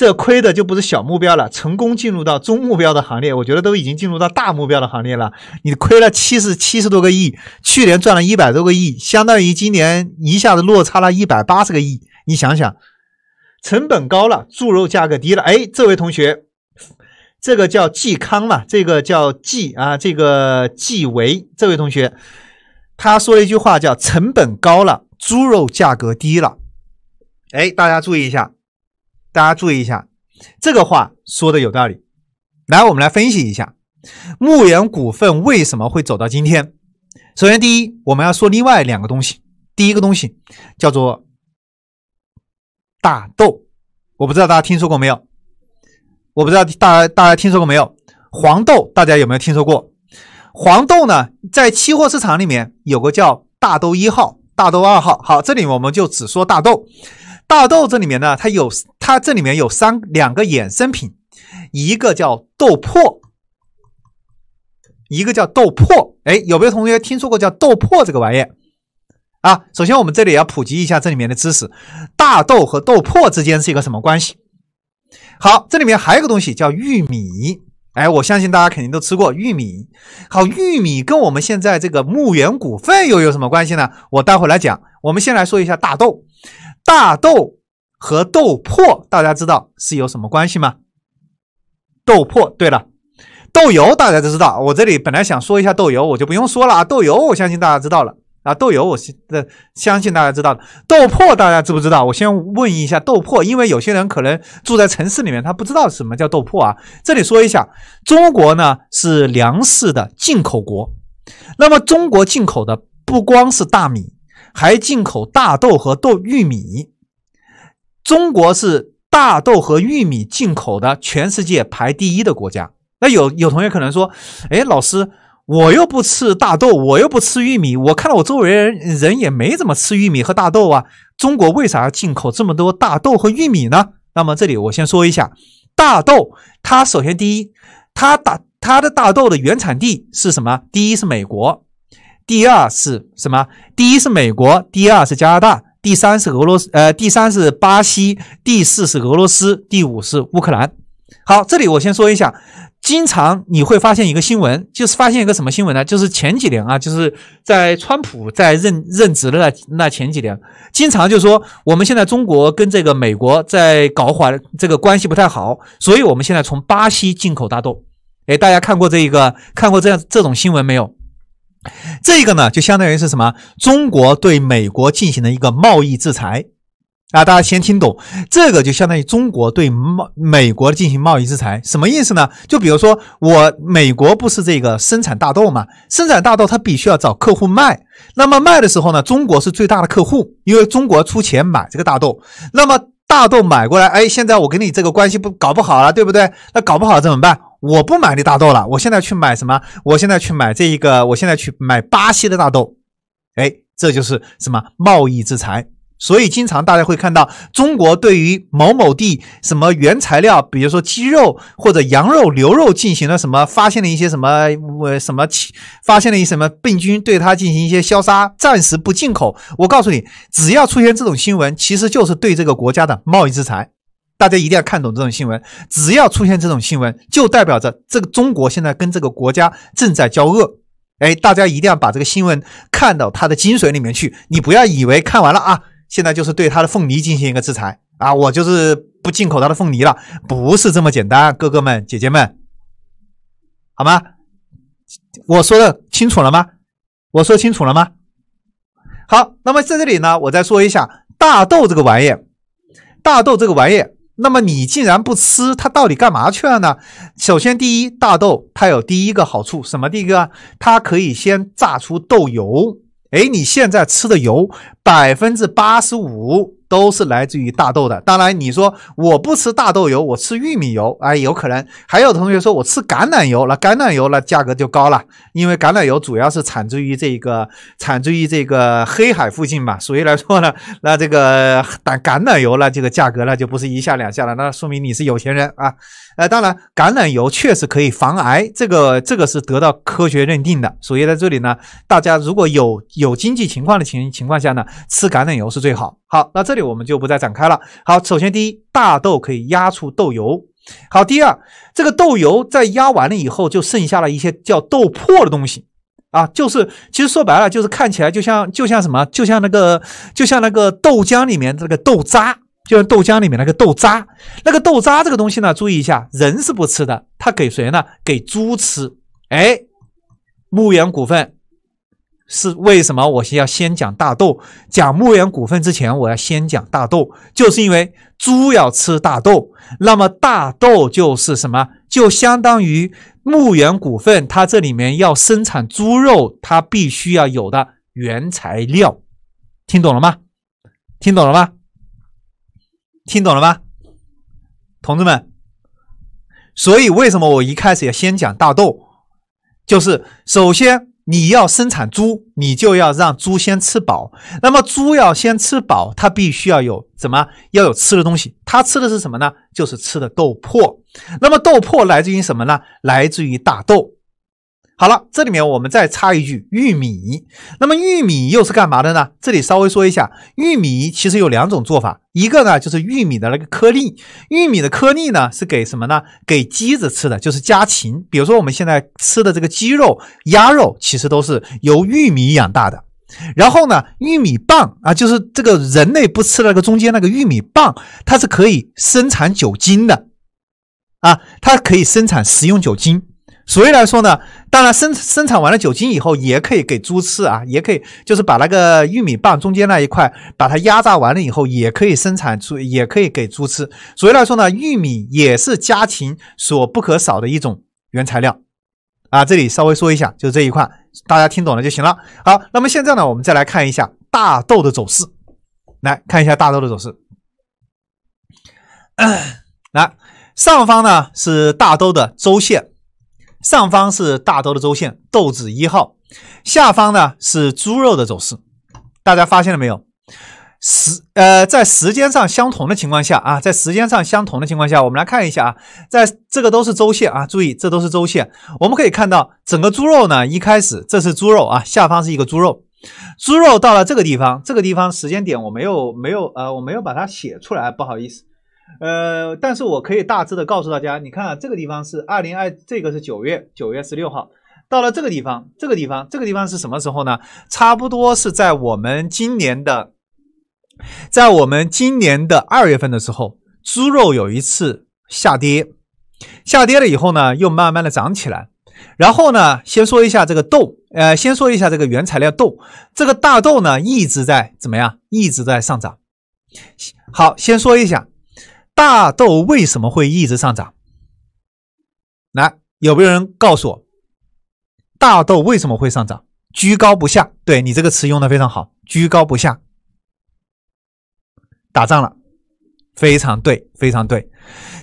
这亏的就不是小目标了，成功进入到中目标的行列，我觉得都已经进入到大目标的行列了。你亏了七十七十多个亿，去年赚了一百多个亿，相当于今年一下子落差了一百八十个亿。你想想，成本高了，猪肉价格低了。哎，这位同学，这个叫季康嘛？这个叫季啊？这个季维？这位同学，他说了一句话叫“成本高了，猪肉价格低了”。哎，大家注意一下。大家注意一下，这个话说的有道理。来，我们来分析一下牧原股份为什么会走到今天。首先，第一，我们要说另外两个东西。第一个东西叫做大豆，我不知道大家听说过没有？我不知道大家大家听说过没有？黄豆大家有没有听说过？黄豆呢，在期货市场里面有个叫大豆一号、大豆二号。好，这里我们就只说大豆。大豆这里面呢，它有它这里面有三两个衍生品，一个叫豆粕，一个叫豆粕。哎，有没有同学听说过叫豆粕这个玩意儿啊？首先，我们这里要普及一下这里面的知识：大豆和豆粕之间是一个什么关系？好，这里面还有一个东西叫玉米。哎，我相信大家肯定都吃过玉米。好，玉米跟我们现在这个牧原股份又有什么关系呢？我待会来讲。我们先来说一下大豆。大豆和豆粕，大家知道是有什么关系吗？豆粕，对了，豆油大家都知道。我这里本来想说一下豆油，我就不用说了啊。豆油我相信大家知道了啊。豆油我是相信大家知道了。豆粕大家知不知道？我先问一下豆粕，因为有些人可能住在城市里面，他不知道什么叫豆粕啊。这里说一下，中国呢是粮食的进口国，那么中国进口的不光是大米。还进口大豆和豆玉米，中国是大豆和玉米进口的全世界排第一的国家。那有有同学可能说，哎，老师，我又不吃大豆，我又不吃玉米，我看到我周围人人也没怎么吃玉米和大豆啊，中国为啥要进口这么多大豆和玉米呢？那么这里我先说一下，大豆它首先第一，它大它的大豆的原产地是什么？第一是美国。第二是什么？第一是美国，第二是加拿大，第三是俄罗斯，呃，第三是巴西，第四是俄罗斯，第五是乌克兰。好，这里我先说一下，经常你会发现一个新闻，就是发现一个什么新闻呢？就是前几年啊，就是在川普在任任职的那那前几年，经常就说我们现在中国跟这个美国在搞缓这个关系不太好，所以我们现在从巴西进口大豆。哎，大家看过这一个看过这样这种新闻没有？这个呢，就相当于是什么？中国对美国进行了一个贸易制裁啊！大家先听懂，这个就相当于中国对美美国进行贸易制裁，什么意思呢？就比如说，我美国不是这个生产大豆嘛？生产大豆它必须要找客户卖，那么卖的时候呢，中国是最大的客户，因为中国出钱买这个大豆。那么大豆买过来，哎，现在我跟你这个关系不搞不好了，对不对？那搞不好怎么办？我不买你大豆了，我现在去买什么？我现在去买这一个，我现在去买巴西的大豆。哎，这就是什么贸易制裁？所以经常大家会看到中国对于某某地什么原材料，比如说鸡肉或者羊肉、牛肉进行了什么，发现了一些什么呃什么，发现了一些什么病菌，对它进行一些消杀，暂时不进口。我告诉你，只要出现这种新闻，其实就是对这个国家的贸易制裁。大家一定要看懂这种新闻，只要出现这种新闻，就代表着这个中国现在跟这个国家正在交恶。哎，大家一定要把这个新闻看到它的精髓里面去，你不要以为看完了啊，现在就是对它的凤梨进行一个制裁啊，我就是不进口它的凤梨了，不是这么简单，哥哥们姐姐们，好吗？我说的清楚了吗？我说清楚了吗？好，那么在这里呢，我再说一下大豆这个玩意，大豆这个玩意。那么你既然不吃，它到底干嘛去了呢？首先，第一，大豆它有第一个好处，什么第一个？它可以先榨出豆油。哎，你现在吃的油，百分之八十五。都是来自于大豆的。当然，你说我不吃大豆油，我吃玉米油，哎，有可能。还有同学说我吃橄榄油，那橄榄油那价格就高了，因为橄榄油主要是产自于这个产自于这个黑海附近嘛，所以来说呢，那这个但橄榄油呢，这个价格那就不是一下两下了，那说明你是有钱人啊。呃，当然，橄榄油确实可以防癌，这个这个是得到科学认定的。所以在这里呢，大家如果有有经济情况的情情况下呢，吃橄榄油是最好。好，那这里我们就不再展开了。好，首先第一，大豆可以压出豆油。好，第二，这个豆油在压完了以后，就剩下了一些叫豆粕的东西啊，就是其实说白了，就是看起来就像就像什么，就像那个就像那个豆浆里面的那个豆渣。就像豆浆里面那个豆渣，那个豆渣这个东西呢，注意一下，人是不吃的，它给谁呢？给猪吃。哎，牧原股份是为什么？我先要先讲大豆，讲牧原股份之前，我要先讲大豆，就是因为猪要吃大豆，那么大豆就是什么？就相当于牧原股份，它这里面要生产猪肉，它必须要有的原材料。听懂了吗？听懂了吗？听懂了吗，同志们？所以为什么我一开始要先讲大豆？就是首先你要生产猪，你就要让猪先吃饱。那么猪要先吃饱，它必须要有什么？要有吃的东西。它吃的是什么呢？就是吃的豆粕。那么豆粕来自于什么呢？来自于大豆。好了，这里面我们再插一句玉米。那么玉米又是干嘛的呢？这里稍微说一下，玉米其实有两种做法，一个呢就是玉米的那个颗粒，玉米的颗粒呢是给什么呢？给鸡子吃的就是家禽。比如说我们现在吃的这个鸡肉、鸭肉，其实都是由玉米养大的。然后呢，玉米棒啊，就是这个人类不吃的那个中间那个玉米棒，它是可以生产酒精的啊，它可以生产食用酒精。所以来说呢，当然生生产完了酒精以后，也可以给猪吃啊，也可以就是把那个玉米棒中间那一块，把它压榨完了以后，也可以生产出，也可以给猪吃。所以来说呢，玉米也是家庭所不可少的一种原材料啊。这里稍微说一下，就这一块，大家听懂了就行了。好，那么现在呢，我们再来看一下大豆的走势，来看一下大豆的走势。来，上方呢是大豆的周线。上方是大豆的周线豆子一号，下方呢是猪肉的走势，大家发现了没有？时呃，在时间上相同的情况下啊，在时间上相同的情况下，我们来看一下啊，在这个都是周线啊，注意这都是周线，我们可以看到整个猪肉呢，一开始这是猪肉啊，下方是一个猪肉，猪肉到了这个地方，这个地方时间点我没有没有呃，我没有把它写出来，不好意思。呃，但是我可以大致的告诉大家，你看啊，这个地方是二零二，这个是九月九月十六号，到了这个地方，这个地方，这个地方是什么时候呢？差不多是在我们今年的，在我们今年的二月份的时候，猪肉有一次下跌，下跌了以后呢，又慢慢的涨起来。然后呢，先说一下这个豆，呃，先说一下这个原材料豆，这个大豆呢一直在怎么样？一直在上涨。好，先说一下。大豆为什么会一直上涨？来，有没有人告诉我，大豆为什么会上涨？居高不下。对你这个词用的非常好，居高不下。打仗了，非常对，非常对。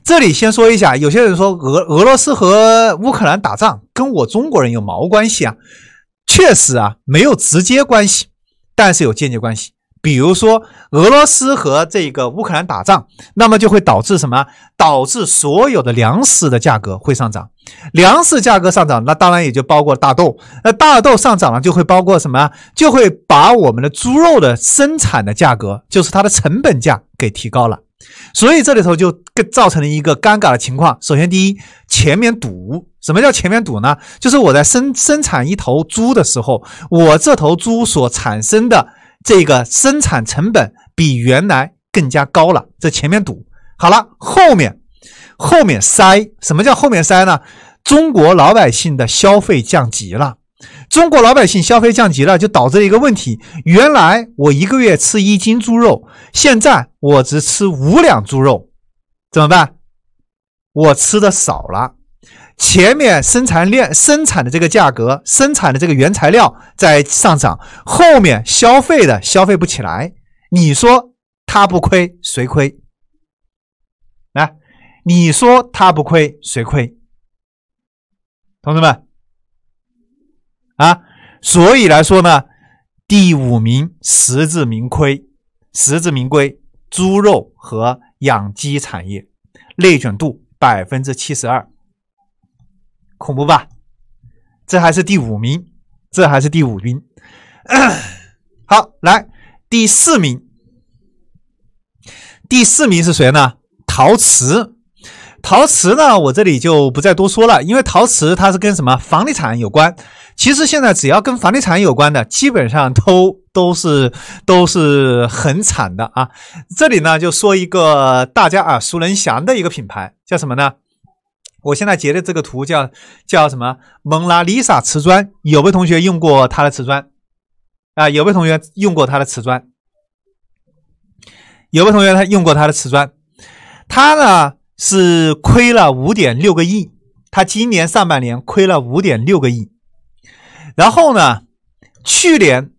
这里先说一下，有些人说俄俄罗斯和乌克兰打仗跟我中国人有毛关系啊？确实啊，没有直接关系，但是有间接关系。比如说俄罗斯和这个乌克兰打仗，那么就会导致什么？导致所有的粮食的价格会上涨。粮食价格上涨，那当然也就包括大豆。那大豆上涨了，就会包括什么？就会把我们的猪肉的生产的价格，就是它的成本价给提高了。所以这里头就造成了一个尴尬的情况。首先，第一，前面堵。什么叫前面堵呢？就是我在生生产一头猪的时候，我这头猪所产生的。这个生产成本比原来更加高了，这前面堵好了，后面后面塞。什么叫后面塞呢？中国老百姓的消费降级了，中国老百姓消费降级了，就导致了一个问题：原来我一个月吃一斤猪肉，现在我只吃五两猪肉，怎么办？我吃的少了。前面生产链生产的这个价格，生产的这个原材料在上涨，后面消费的消费不起来。你说他不亏谁亏？来，你说他不亏谁亏？同志们，啊，所以来说呢，第五名实至名归，实至名归，猪肉和养鸡产业内卷度百分之七十二。恐怖吧，这还是第五名，这还是第五名。好，来第四名，第四名是谁呢？陶瓷，陶瓷呢？我这里就不再多说了，因为陶瓷它是跟什么房地产有关。其实现在只要跟房地产有关的，基本上都都是都是很惨的啊。这里呢，就说一个大家耳熟能详的一个品牌，叫什么呢？我现在截的这个图叫叫什么蒙娜丽莎瓷砖？有位同学用过它的瓷砖啊？有位同学用过它的瓷砖？有位同学他用过它的瓷砖，他呢是亏了五点六个亿，他今年上半年亏了五点六个亿，然后呢，去年。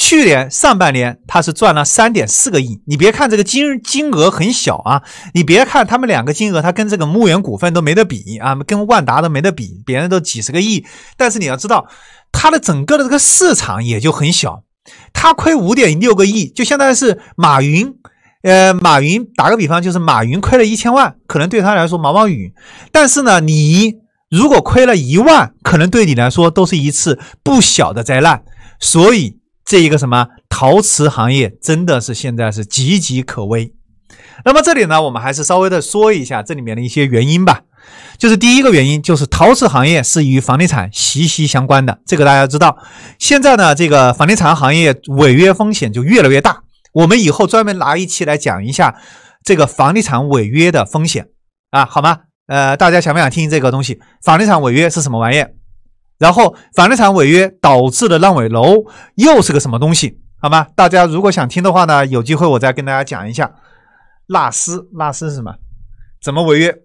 去年上半年，它是赚了三点四个亿。你别看这个金金额很小啊，你别看他们两个金额，它跟这个牧原股份都没得比啊，跟万达都没得比，别人都几十个亿。但是你要知道，它的整个的这个市场也就很小。它亏五点六个亿，就相当于是马云，呃，马云打个比方，就是马云亏了一千万，可能对他来说毛毛雨。但是呢，你如果亏了一万，可能对你来说都是一次不小的灾难。所以。这一个什么陶瓷行业真的是现在是岌岌可危。那么这里呢，我们还是稍微的说一下这里面的一些原因吧。就是第一个原因，就是陶瓷行业是与房地产息息相关的，这个大家知道。现在呢，这个房地产行业违约风险就越来越大。我们以后专门拿一期来讲一下这个房地产违约的风险啊，好吗？呃，大家想不想听这个东西？房地产违约是什么玩意？然后，房地产违约导致的烂尾楼又是个什么东西？好吗？大家如果想听的话呢，有机会我再跟大家讲一下。纳斯，纳斯是什么？怎么违约？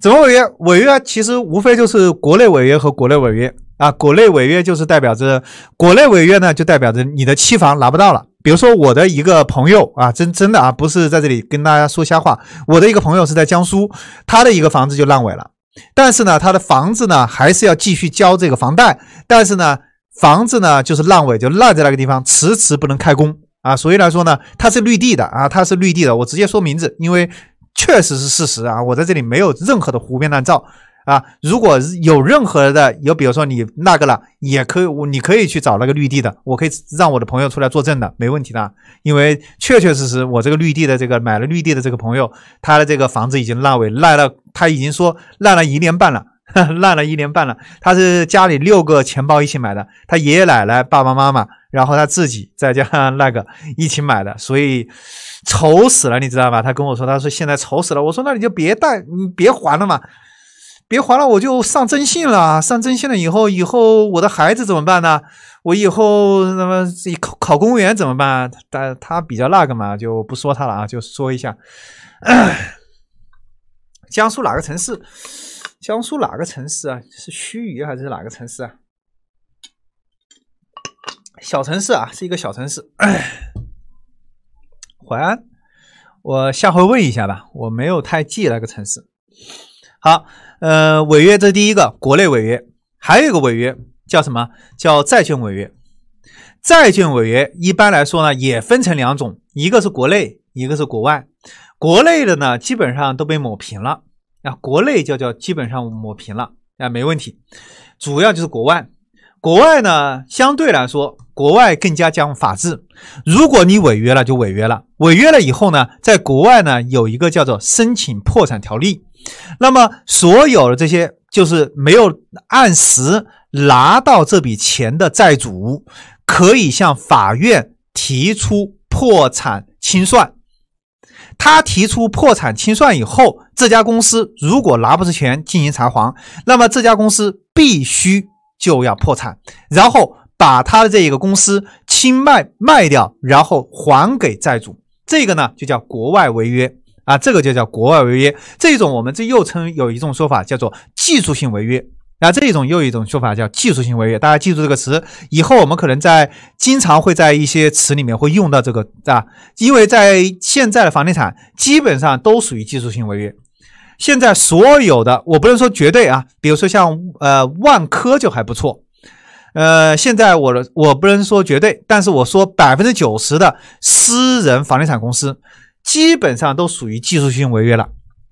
怎么违约？违约其实无非就是国内违约和国内违约啊。国内违约就是代表着国内违约呢，就代表着你的期房拿不到了。比如说我的一个朋友啊，真真的啊，不是在这里跟大家说瞎话。我的一个朋友是在江苏，他的一个房子就烂尾了。但是呢，他的房子呢还是要继续交这个房贷，但是呢，房子呢就是烂尾，就烂在那个地方，迟迟不能开工啊。所以来说呢，它是绿地的啊，它是绿地的。我直接说名字，因为确实是事实啊，我在这里没有任何的胡编乱造。啊，如果有任何的，有比如说你那个了，也可以，我你可以去找那个绿地的，我可以让我的朋友出来作证的，没问题的。因为确确实实，我这个绿地的这个买了绿地的这个朋友，他的这个房子已经烂尾烂了，他已经说烂了一年半了，烂了一年半了。他是家里六个钱包一起买的，他爷爷奶奶、爸爸妈妈，然后他自己再加上那个一起买的，所以愁死了，你知道吧？他跟我说，他说现在愁死了。我说那你就别贷，你别还了嘛。别还了，我就上征信了。上征信了以后，以后我的孩子怎么办呢？我以后他妈考考公务员怎么办？他他比较那个嘛，就不说他了啊，就说一下。江苏哪个城市？江苏哪个城市啊？是盱眙还是哪个城市啊？小城市啊，是一个小城市。淮安，我下回问一下吧。我没有太记那个城市。好，呃，违约这是第一个，国内违约，还有一个违约叫什么？叫债券违约。债券违约一般来说呢，也分成两种，一个是国内，一个是国外。国内的呢，基本上都被抹平了啊，国内就叫基本上抹平了啊，没问题。主要就是国外。国外呢，相对来说，国外更加讲法治。如果你违约了，就违约了。违约了以后呢，在国外呢，有一个叫做申请破产条例。那么，所有的这些就是没有按时拿到这笔钱的债主，可以向法院提出破产清算。他提出破产清算以后，这家公司如果拿不出钱进行偿还，那么这家公司必须。就要破产，然后把他的这一个公司清卖卖掉，然后还给债主。这个呢，就叫国外违约啊，这个就叫国外违约。这一种我们这又称有一种说法叫做技术性违约，那这一种又一种说法叫技术性违约。大家记住这个词，以后我们可能在经常会在一些词里面会用到这个，对吧？因为在现在的房地产基本上都属于技术性违约。现在所有的我不能说绝对啊，比如说像呃万科就还不错，呃，现在我的我不能说绝对，但是我说百分之九十的私人房地产公司基本上都属于技术性违约了，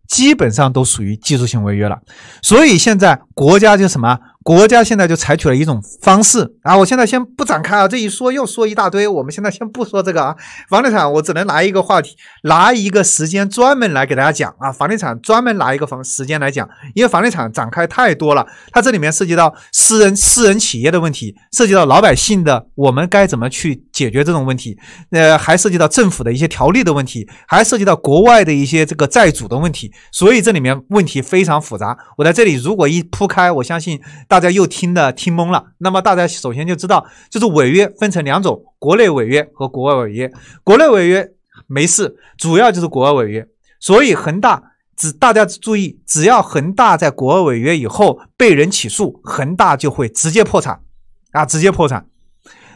基本上都属于技术性违约了，所以现在国家就什么？国家现在就采取了一种方式啊，我现在先不展开啊，这一说又说一大堆，我们现在先不说这个啊，房地产我只能拿一个话题，拿一个时间专门来给大家讲啊，房地产专门拿一个房时间来讲，因为房地产展开太多了，它这里面涉及到私人私人企业的问题，涉及到老百姓的，我们该怎么去解决这种问题，呃，还涉及到政府的一些条例的问题，还涉及到国外的一些这个债主的问题，所以这里面问题非常复杂，我在这里如果一铺开，我相信大。大家又听的听懵了，那么大家首先就知道，就是违约分成两种，国内违约和国外违约。国内违约没事，主要就是国外违约。所以恒大只大家注意，只要恒大在国外违约以后被人起诉，恒大就会直接破产啊，直接破产。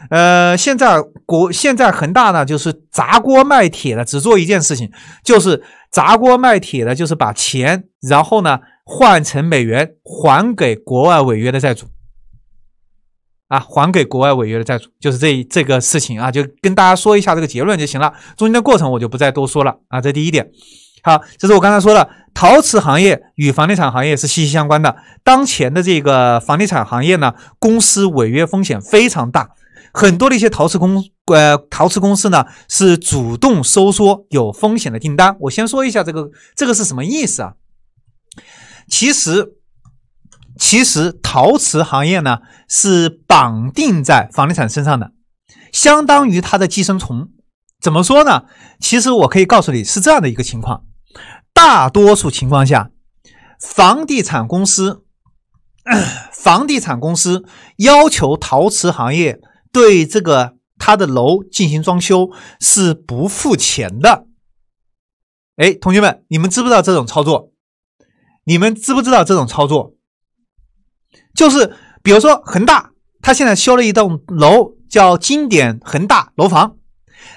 呃，现在国现在恒大呢，就是砸锅卖铁的，只做一件事情，就是砸锅卖铁的，就是把钱，然后呢。换成美元还给国外违约的债主啊，还给国外违约的债主，就是这这个事情啊，就跟大家说一下这个结论就行了，中间的过程我就不再多说了啊。这第一点，好，这是我刚才说了，陶瓷行业与房地产行业是息息相关的。当前的这个房地产行业呢，公司违约风险非常大，很多的一些陶瓷公呃陶瓷公司呢是主动收缩有风险的订单。我先说一下这个这个是什么意思啊？其实，其实陶瓷行业呢是绑定在房地产身上的，相当于它的寄生虫。怎么说呢？其实我可以告诉你是这样的一个情况：大多数情况下，房地产公司，房地产公司要求陶瓷行业对这个它的楼进行装修是不付钱的。哎，同学们，你们知不知道这种操作？你们知不知道这种操作？就是比如说恒大，他现在修了一栋楼叫“经典恒大楼房”。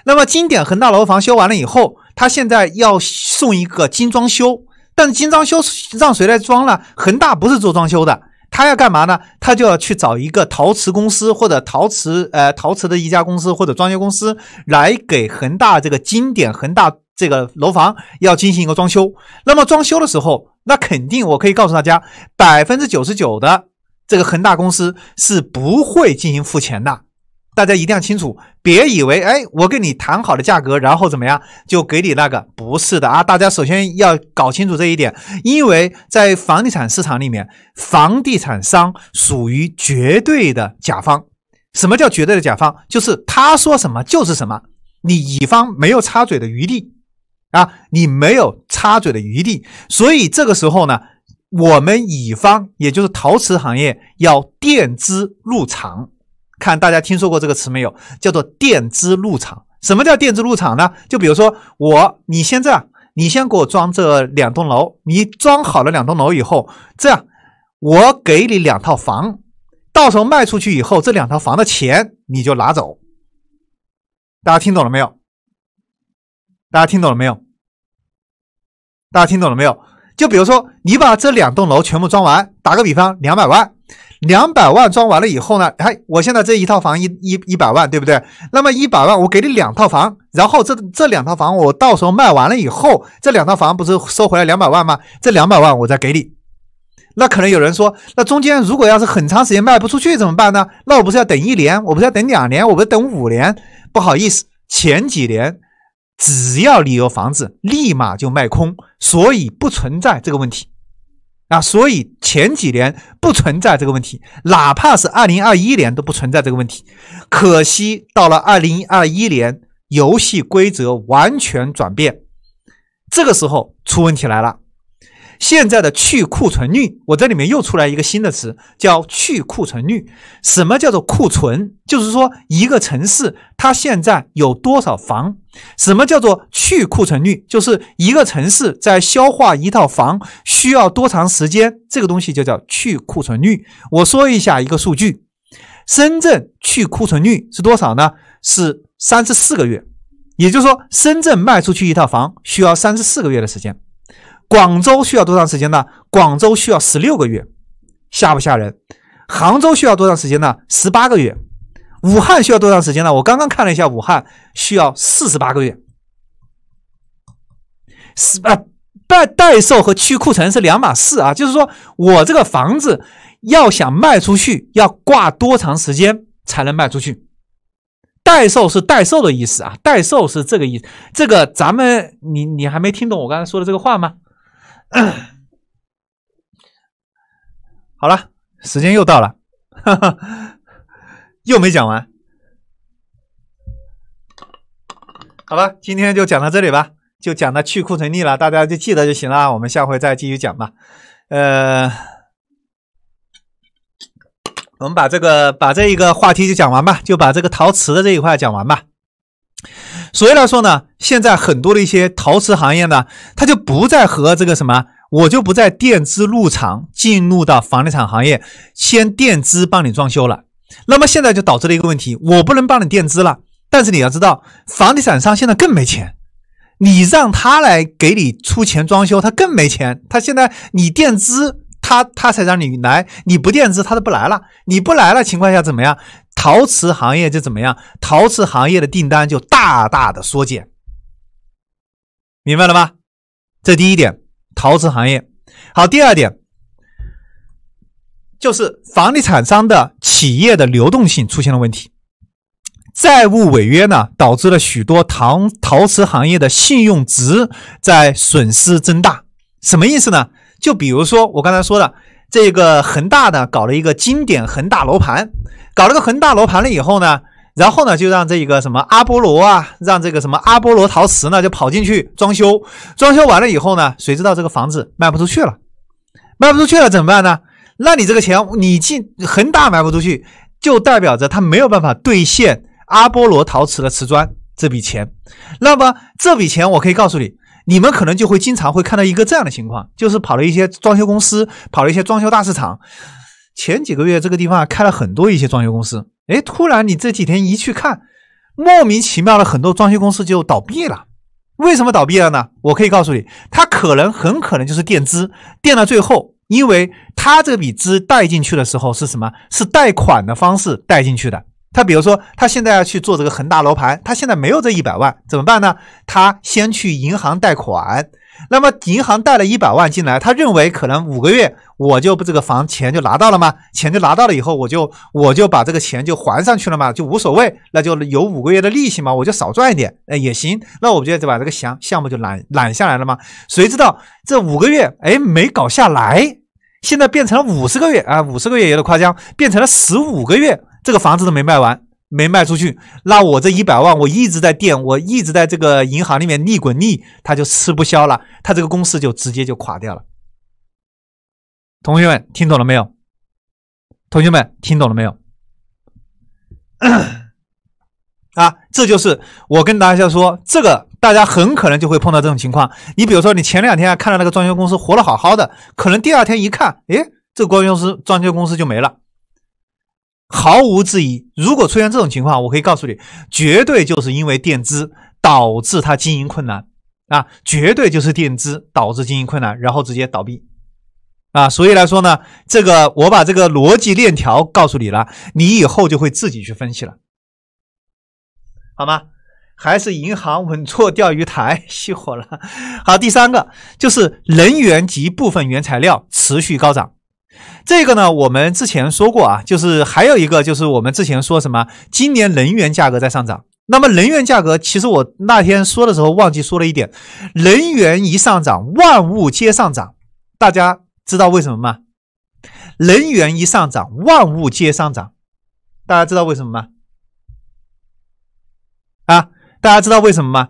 那么“经典恒大楼房”修完了以后，他现在要送一个精装修，但精装修让谁来装呢？恒大不是做装修的。他要干嘛呢？他就要去找一个陶瓷公司或者陶瓷呃陶瓷的一家公司或者装修公司来给恒大这个经典恒大这个楼房要进行一个装修。那么装修的时候，那肯定我可以告诉大家，百分之九十九的这个恒大公司是不会进行付钱的。大家一定要清楚，别以为哎，我跟你谈好的价格，然后怎么样就给你那个，不是的啊！大家首先要搞清楚这一点，因为在房地产市场里面，房地产商属于绝对的甲方。什么叫绝对的甲方？就是他说什么就是什么，你乙方没有插嘴的余地啊，你没有插嘴的余地。所以这个时候呢，我们乙方也就是陶瓷行业要垫资入场。看大家听说过这个词没有？叫做垫资入场。什么叫垫资入场呢？就比如说我，你先这样，你先给我装这两栋楼。你装好了两栋楼以后，这样我给你两套房，到时候卖出去以后，这两套房的钱你就拿走。大家听懂了没有？大家听懂了没有？大家听懂了没有？就比如说你把这两栋楼全部装完，打个比方，两百万。两百万装完了以后呢？哎，我现在这一套房一一一百万，对不对？那么一百万我给你两套房，然后这这两套房我到时候卖完了以后，这两套房不是收回来两百万吗？这两百万我再给你。那可能有人说，那中间如果要是很长时间卖不出去怎么办呢？那我不是要等一年？我不是要等两年？我不是等五年？不好意思，前几年只要你有房子，立马就卖空，所以不存在这个问题。啊，所以前几年不存在这个问题，哪怕是二零二一年都不存在这个问题。可惜到了二零二一年，游戏规则完全转变，这个时候出问题来了。现在的去库存率，我这里面又出来一个新的词，叫去库存率。什么叫做库存？就是说一个城市它现在有多少房？什么叫做去库存率？就是一个城市在消化一套房需要多长时间？这个东西就叫去库存率。我说一下一个数据，深圳去库存率是多少呢？是三十四个月，也就是说，深圳卖出去一套房需要三十四个月的时间。广州需要多长时间呢？广州需要十六个月，吓不吓人？杭州需要多长时间呢？十八个月。武汉需要多长时间呢？我刚刚看了一下，武汉需要四十八个月。是啊，代代售和去库存是两码事啊。就是说我这个房子要想卖出去，要挂多长时间才能卖出去？代售是代售的意思啊，代售是这个意思。这个咱们你你还没听懂我刚才说的这个话吗？好了，时间又到了，哈哈，又没讲完。好了，今天就讲到这里吧，就讲到去库存力了，大家就记得就行了。我们下回再继续讲吧。呃，我们把这个把这一个话题就讲完吧，就把这个陶瓷的这一块讲完吧。所以来说呢，现在很多的一些陶瓷行业呢，它就不再和这个什么，我就不再垫资入场进入到房地产行业，先垫资帮你装修了。那么现在就导致了一个问题，我不能帮你垫资了。但是你要知道，房地产商现在更没钱，你让他来给你出钱装修，他更没钱。他现在你垫资。他他才让你来，你不垫资，他都不来了。你不来了情况下怎么样？陶瓷行业就怎么样？陶瓷行业的订单就大大的缩减，明白了吗？这第一点，陶瓷行业。好，第二点，就是房地产商的企业的流动性出现了问题，债务违约呢，导致了许多陶陶瓷行业的信用值在损失增大，什么意思呢？就比如说我刚才说的这个恒大呢，搞了一个经典恒大楼盘，搞了个恒大楼盘了以后呢，然后呢就让这个什么阿波罗啊，让这个什么阿波罗陶瓷呢，就跑进去装修，装修完了以后呢，谁知道这个房子卖不出去了，卖不出去了怎么办呢？那你这个钱你进恒大卖不出去，就代表着他没有办法兑现阿波罗陶瓷的瓷砖这笔钱，那么这笔钱我可以告诉你。你们可能就会经常会看到一个这样的情况，就是跑了一些装修公司，跑了一些装修大市场。前几个月这个地方开了很多一些装修公司，哎，突然你这几天一去看，莫名其妙的很多装修公司就倒闭了。为什么倒闭了呢？我可以告诉你，他可能很可能就是垫资，垫到最后，因为他这笔资贷进去的时候是什么？是贷款的方式贷进去的。他比如说，他现在要去做这个恒大楼盘，他现在没有这一百万怎么办呢？他先去银行贷款。那么银行贷了一百万进来，他认为可能五个月我就把这个房钱就拿到了嘛，钱就拿到了以后，我就我就把这个钱就还上去了嘛，就无所谓，那就有五个月的利息嘛，我就少赚一点，哎也行。那我就就把这个项项目就揽揽下来了吗？谁知道这五个月，哎没搞下来，现在变成了五十个月啊，五十个月有点夸张，变成了十五个月。这个房子都没卖完，没卖出去，那我这一百万我一直在垫，我一直在这个银行里面逆滚逆，他就吃不消了，他这个公司就直接就垮掉了。同学们听懂了没有？同学们听懂了没有？啊，这就是我跟大家说，这个大家很可能就会碰到这种情况。你比如说，你前两天看到那个装修公司活得好好的，可能第二天一看，哎，这个装修公司、装修公司就没了。毫无质疑，如果出现这种情况，我可以告诉你，绝对就是因为垫资导致他经营困难啊，绝对就是垫资导致经营困难，然后直接倒闭啊。所以来说呢，这个我把这个逻辑链条告诉你了，你以后就会自己去分析了，好吗？还是银行稳坐钓鱼台熄火了？好，第三个就是能源及部分原材料持续高涨。这个呢，我们之前说过啊，就是还有一个就是我们之前说什么，今年能源价格在上涨。那么能源价格，其实我那天说的时候忘记说了一点，能源一上涨，万物皆上涨。大家知道为什么吗？能源一上涨，万物皆上涨。大家知道为什么吗？啊，大家知道为什么吗？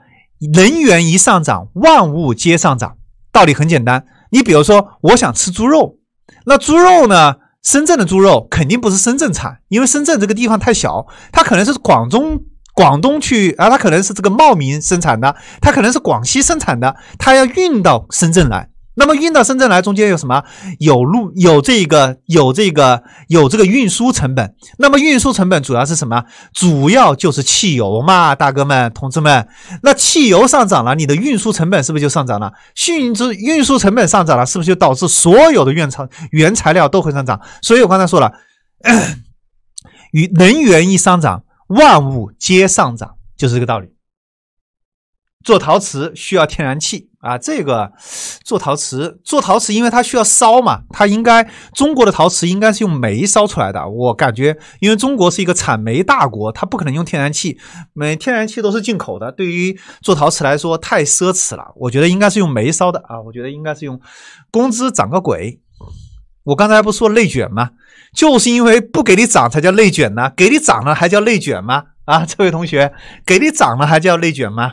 能源一上涨，万物皆上涨。道理很简单，你比如说，我想吃猪肉。那猪肉呢？深圳的猪肉肯定不是深圳产，因为深圳这个地方太小，它可能是广东广东去啊，它可能是这个茂名生产的，它可能是广西生产的，它要运到深圳来。那么运到深圳来，中间有什么？有路，有这个，有这个，有这个运输成本。那么运输成本主要是什么？主要就是汽油嘛，大哥们、同志们。那汽油上涨了，你的运输成本是不是就上涨了？运输运输成本上涨了，是不是就导致所有的原材原材料都会上涨？所以我刚才说了，与能源一上涨，万物皆上涨，就是这个道理。做陶瓷需要天然气啊，这个做陶瓷做陶瓷，因为它需要烧嘛，它应该中国的陶瓷应该是用煤烧出来的。我感觉，因为中国是一个产煤大国，它不可能用天然气，煤天然气都是进口的。对于做陶瓷来说太奢侈了，我觉得应该是用煤烧的啊。我觉得应该是用工资涨个鬼，我刚才不说内卷吗？就是因为不给你涨才叫内卷呢，给你涨了还叫内卷吗？啊，这位同学，给你涨了还叫内卷吗？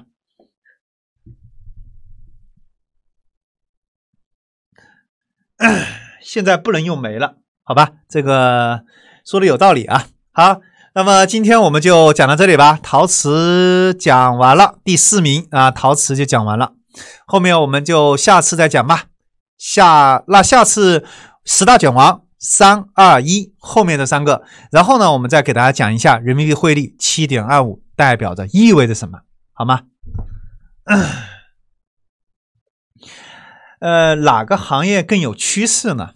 现在不能用煤了，好吧？这个说的有道理啊。好，那么今天我们就讲到这里吧。陶瓷讲完了，第四名啊，陶瓷就讲完了。后面我们就下次再讲吧。下那下次十大卷王三二一后面的三个，然后呢，我们再给大家讲一下人民币汇率七点二五代表着意味着什么，好吗？呃，哪个行业更有趋势呢？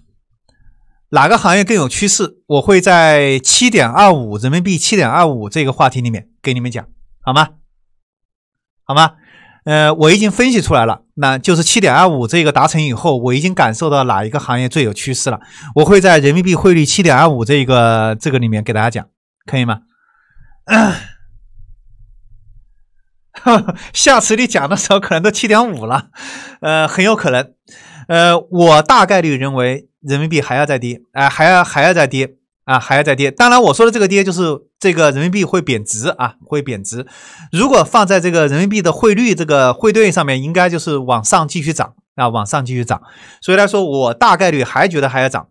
哪个行业更有趋势？我会在七点二五人民币七点二五这个话题里面给你们讲，好吗？好吗？呃，我已经分析出来了，那就是七点二五这个达成以后，我已经感受到哪一个行业最有趋势了。我会在人民币汇率七点二五这个这个里面给大家讲，可以吗？下次你讲的时候，可能都七点五了，呃，很有可能，呃，我大概率认为人民币还要再跌，哎，还要还要再跌啊，还要再跌。当然，我说的这个跌，就是这个人民币会贬值啊，会贬值。如果放在这个人民币的汇率这个汇兑上面，应该就是往上继续涨啊，往上继续涨。所以来说，我大概率还觉得还要涨。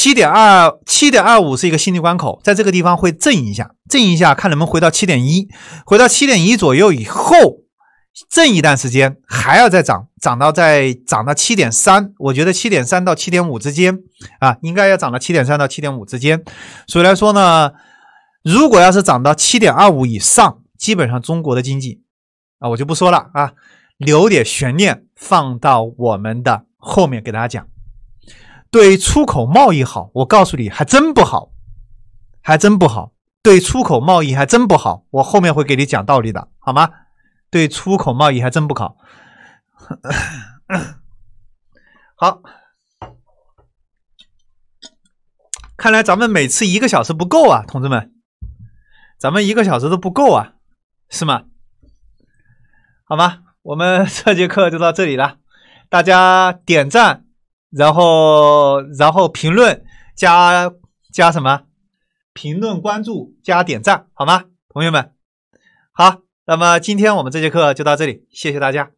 七点二、七点二五是一个心理关口，在这个地方会震一下，震一下，看能不能回到七点一，回到七点一左右以后，震一段时间，还要再涨，涨到再涨到七点三，我觉得七点三到七点五之间啊，应该要涨到七点三到七点五之间。所以来说呢，如果要是涨到七点二五以上，基本上中国的经济啊，我就不说了啊，留点悬念放到我们的后面给大家讲。对出口贸易好，我告诉你，还真不好，还真不好。对出口贸易还真不好，我后面会给你讲道理的，好吗？对出口贸易还真不好。好，看来咱们每次一个小时不够啊，同志们，咱们一个小时都不够啊，是吗？好吗？我们这节课就到这里了，大家点赞。然后，然后评论加加什么？评论关注加点赞，好吗，朋友们？好，那么今天我们这节课就到这里，谢谢大家。